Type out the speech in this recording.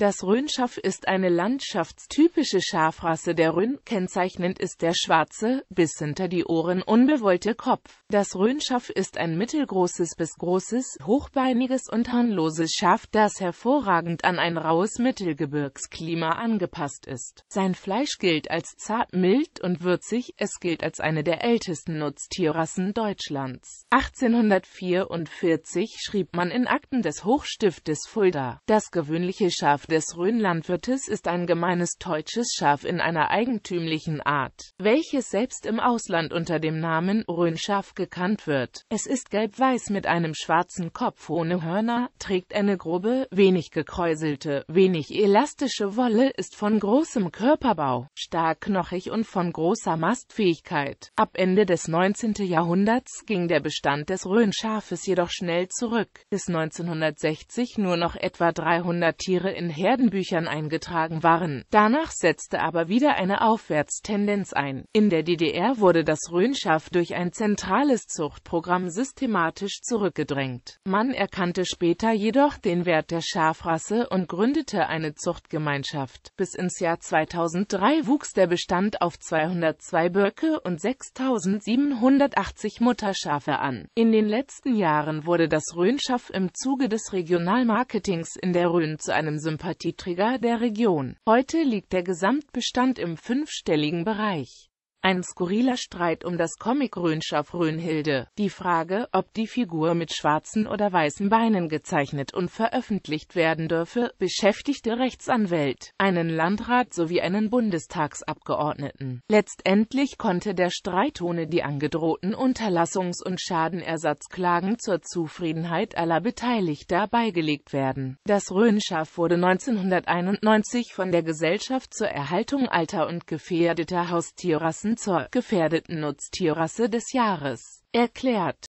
Das Rhönschaf ist eine landschaftstypische Schafrasse der Rhön, kennzeichnend ist der schwarze, bis hinter die Ohren unbewollte Kopf. Das Rhönschaf ist ein mittelgroßes bis großes, hochbeiniges und harnloses Schaf, das hervorragend an ein raues Mittelgebirgsklima angepasst ist. Sein Fleisch gilt als zart, mild und würzig, es gilt als eine der ältesten Nutztierrassen Deutschlands. 1844 schrieb man in Akten des Hochstiftes Fulda, das gewöhnliche Schaf des Rhönlandwirtes ist ein gemeines deutsches Schaf in einer eigentümlichen Art, welches selbst im Ausland unter dem Namen Rhönschaf gekannt wird. Es ist gelb-weiß mit einem schwarzen Kopf ohne Hörner, trägt eine grobe, wenig gekräuselte, wenig elastische Wolle, ist von großem Körperbau, stark knochig und von großer Mastfähigkeit. Ab Ende des 19. Jahrhunderts ging der Bestand des Rhönschafes jedoch schnell zurück, bis 1960 nur noch etwa 300 Tiere in Herdenbüchern eingetragen waren. Danach setzte aber wieder eine Aufwärtstendenz ein. In der DDR wurde das Rhönschaf durch ein zentrales Zuchtprogramm systematisch zurückgedrängt. Man erkannte später jedoch den Wert der Schafrasse und gründete eine Zuchtgemeinschaft. Bis ins Jahr 2003 wuchs der Bestand auf 202 Böcke und 6780 Mutterschafe an. In den letzten Jahren wurde das Rhönschaf im Zuge des Regionalmarketings in der Rhön zu einem Sympathie Sympathieträger der Region. Heute liegt der Gesamtbestand im fünfstelligen Bereich ein skurriler Streit um das Comic Rönschaf Rönhilde. Die Frage, ob die Figur mit schwarzen oder weißen Beinen gezeichnet und veröffentlicht werden dürfe, beschäftigte Rechtsanwält, einen Landrat sowie einen Bundestagsabgeordneten. Letztendlich konnte der Streit ohne die angedrohten Unterlassungs- und Schadenersatzklagen zur Zufriedenheit aller Beteiligter beigelegt werden. Das Rönschaf wurde 1991 von der Gesellschaft zur Erhaltung alter und gefährdeter Haustierrassen Johnson zur gefährdeten Nutztierrasse des Jahres erklärt